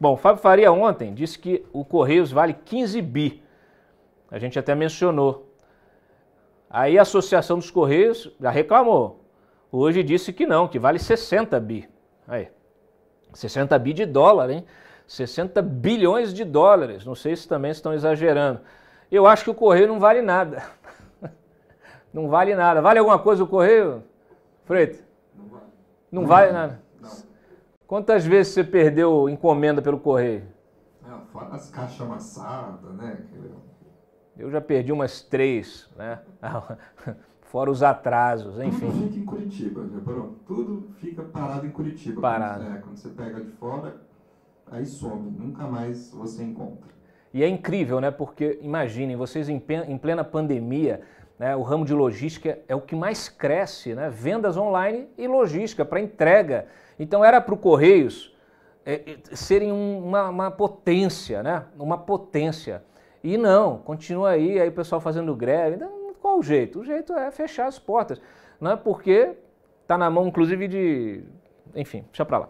Bom, Fábio Faria ontem disse que o Correios vale 15 bi. A gente até mencionou. Aí a Associação dos Correios já reclamou. Hoje disse que não, que vale 60 bi. Aí, 60 bi de dólar, hein? 60 bilhões de dólares. Não sei se também estão exagerando. Eu acho que o correio não vale nada. não vale nada. Vale alguma coisa o correio, Freito? Não vale. Não vale nada. Quantas vezes você perdeu encomenda pelo correio? É, fora as caixas amassadas, né? Eu já perdi umas três, né? fora os atrasos, enfim. Tudo fica em Curitiba, reparou? Tudo fica parado em Curitiba. Parado. É, quando você pega de fora, aí some, nunca mais você encontra. E é incrível, né? Porque imaginem, vocês em plena pandemia, né, o ramo de logística é o que mais cresce, né? Vendas online e logística para entrega. Então era para o Correios é, é serem uma, uma potência, né? Uma potência. E não, continua aí, aí o pessoal fazendo greve. Então, qual o jeito? O jeito é fechar as portas, não é? Porque está na mão, inclusive, de. Enfim, deixa para lá.